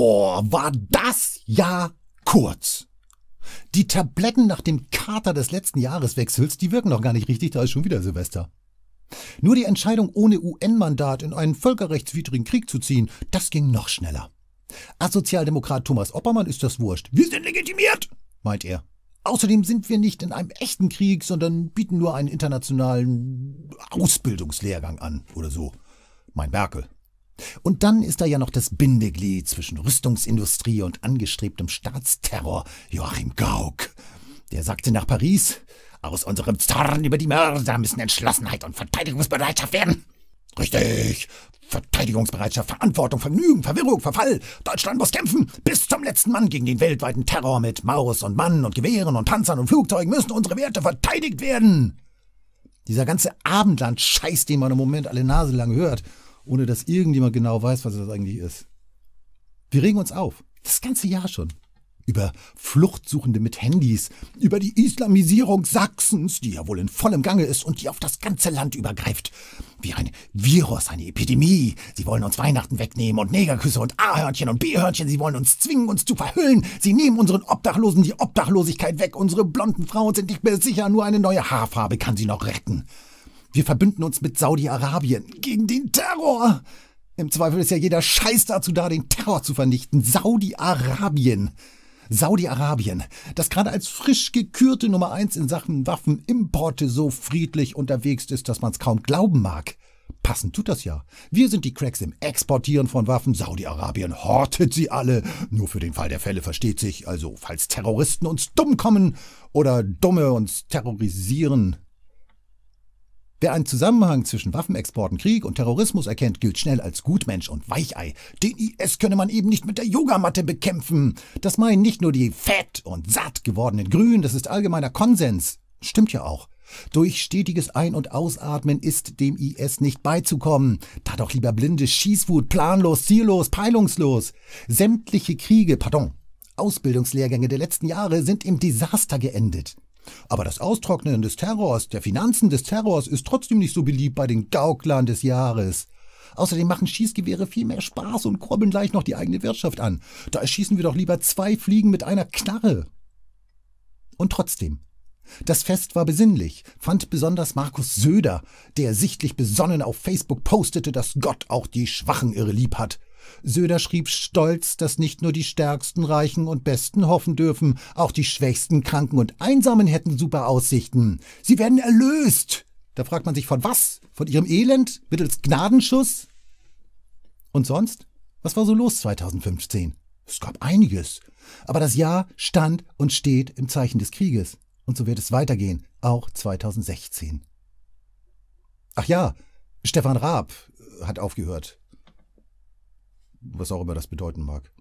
Boah, war das ja kurz. Die Tabletten nach dem Kater des letzten Jahreswechsels, die wirken noch gar nicht richtig, da ist schon wieder Silvester. Nur die Entscheidung, ohne UN-Mandat in einen völkerrechtswidrigen Krieg zu ziehen, das ging noch schneller. Als Sozialdemokrat Thomas Oppermann ist das wurscht. Wir sind legitimiert, meint er. Außerdem sind wir nicht in einem echten Krieg, sondern bieten nur einen internationalen Ausbildungslehrgang an oder so. Mein Merkel. Und dann ist da ja noch das Bindeglied zwischen Rüstungsindustrie und angestrebtem Staatsterror, Joachim Gauck. Der sagte nach Paris, aus unserem Zorn über die Mörder müssen Entschlossenheit und Verteidigungsbereitschaft werden. Richtig. Verteidigungsbereitschaft, Verantwortung, Vergnügen, Verwirrung, Verfall. Deutschland muss kämpfen. Bis zum letzten Mann gegen den weltweiten Terror mit Maus und Mann und Gewehren und Panzern und Flugzeugen müssen unsere Werte verteidigt werden. Dieser ganze Abendland-Scheiß, den man im Moment alle Nase lang hört ohne dass irgendjemand genau weiß, was das eigentlich ist. Wir regen uns auf, das ganze Jahr schon. Über Fluchtsuchende mit Handys, über die Islamisierung Sachsens, die ja wohl in vollem Gange ist und die auf das ganze Land übergreift. Wie ein Virus, eine Epidemie. Sie wollen uns Weihnachten wegnehmen und Negerküsse und A-Hörnchen und B-Hörnchen. Sie wollen uns zwingen, uns zu verhüllen. Sie nehmen unseren Obdachlosen die Obdachlosigkeit weg. Unsere blonden Frauen sind nicht mehr sicher. Nur eine neue Haarfarbe kann sie noch retten. Wir verbünden uns mit Saudi-Arabien gegen den Terror. Im Zweifel ist ja jeder Scheiß dazu da, den Terror zu vernichten. Saudi-Arabien. Saudi-Arabien, das gerade als frisch gekürte Nummer 1 in Sachen Waffenimporte so friedlich unterwegs ist, dass man es kaum glauben mag. Passend tut das ja. Wir sind die Cracks im Exportieren von Waffen. Saudi-Arabien hortet sie alle. Nur für den Fall der Fälle versteht sich. Also, falls Terroristen uns dumm kommen oder Dumme uns terrorisieren. Wer einen Zusammenhang zwischen Waffenexporten, Krieg und Terrorismus erkennt, gilt schnell als Gutmensch und Weichei. Den IS könne man eben nicht mit der Yogamatte bekämpfen. Das meinen nicht nur die fett und satt gewordenen Grünen, das ist allgemeiner Konsens. Stimmt ja auch. Durch stetiges Ein- und Ausatmen ist dem IS nicht beizukommen. Da doch lieber blinde Schießwut, planlos, ziellos, peilungslos. Sämtliche Kriege, pardon, Ausbildungslehrgänge der letzten Jahre sind im Desaster geendet. Aber das Austrocknen des Terrors, der Finanzen des Terrors ist trotzdem nicht so beliebt bei den Gauklern des Jahres. Außerdem machen Schießgewehre viel mehr Spaß und kurbeln gleich noch die eigene Wirtschaft an. Da erschießen wir doch lieber zwei Fliegen mit einer Knarre. Und trotzdem, das Fest war besinnlich, fand besonders Markus Söder, der sichtlich besonnen auf Facebook postete, dass Gott auch die Schwachen irre lieb hat. Söder schrieb stolz, dass nicht nur die Stärksten, Reichen und Besten hoffen dürfen, auch die Schwächsten, Kranken und Einsamen hätten super Aussichten. Sie werden erlöst. Da fragt man sich von was? Von ihrem Elend? Mittels Gnadenschuss? Und sonst? Was war so los 2015? Es gab einiges. Aber das Jahr stand und steht im Zeichen des Krieges. Und so wird es weitergehen, auch 2016. Ach ja, Stefan Raab äh, hat aufgehört was auch immer das bedeuten mag.